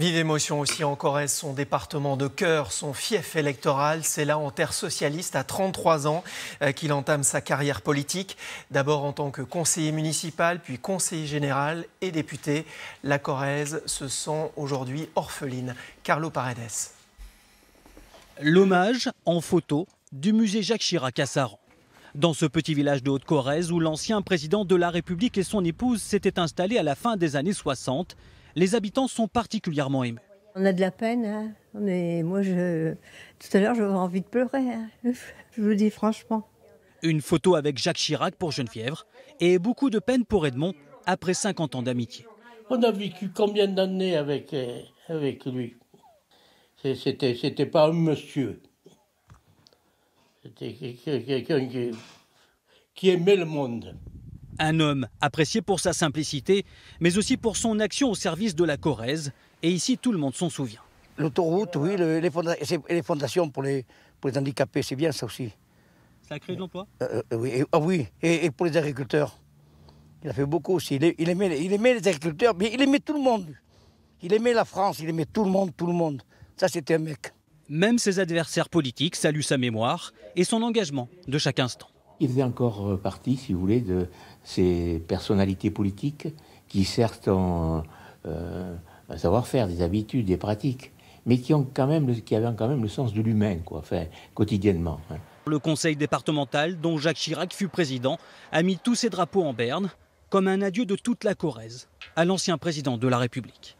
Vive émotion aussi en Corrèze, son département de cœur, son fief électoral. C'est là, en terre socialiste, à 33 ans, euh, qu'il entame sa carrière politique. D'abord en tant que conseiller municipal, puis conseiller général et député. La Corrèze se sent aujourd'hui orpheline. Carlo Paredes. L'hommage en photo du musée Jacques Chirac à Saran. Dans ce petit village de Haute-Corrèze, où l'ancien président de la République et son épouse s'étaient installés à la fin des années 60, les habitants sont particulièrement aimés. On a de la peine, mais hein. moi, je... tout à l'heure, j'avais envie de pleurer. Hein. Je vous dis franchement. Une photo avec Jacques Chirac pour Fièvre et beaucoup de peine pour Edmond après 50 ans d'amitié. On a vécu combien d'années avec, euh, avec lui C'était, c'était pas un monsieur. C'était quelqu'un qui aimait le monde. Un homme apprécié pour sa simplicité, mais aussi pour son action au service de la Corrèze. Et ici, tout le monde s'en souvient. L'autoroute, oui, les, fondations pour les, handicapés, c'est bien ça aussi. Ça a créé de l'emploi euh, euh, Oui, et, ah oui et, pour les agriculteurs. Il a fait beaucoup aussi. Il, aimait, il aimait les agriculteurs, mais il aimait tout le monde. Il aimait la France, il aimait tout le monde, tout le monde. Ça, c'était un mec. Même ses adversaires politiques saluent sa mémoire et son engagement de chaque instant. Il faisait encore euh, partie, si vous voulez, de ces personnalités politiques qui, certes, ont euh, un savoir-faire, des habitudes, des pratiques, mais qui, ont quand même, qui avaient quand même le sens de l'humain, quoi, quotidiennement. Hein. Le conseil départemental, dont Jacques Chirac fut président, a mis tous ses drapeaux en berne, comme un adieu de toute la Corrèze à l'ancien président de la République.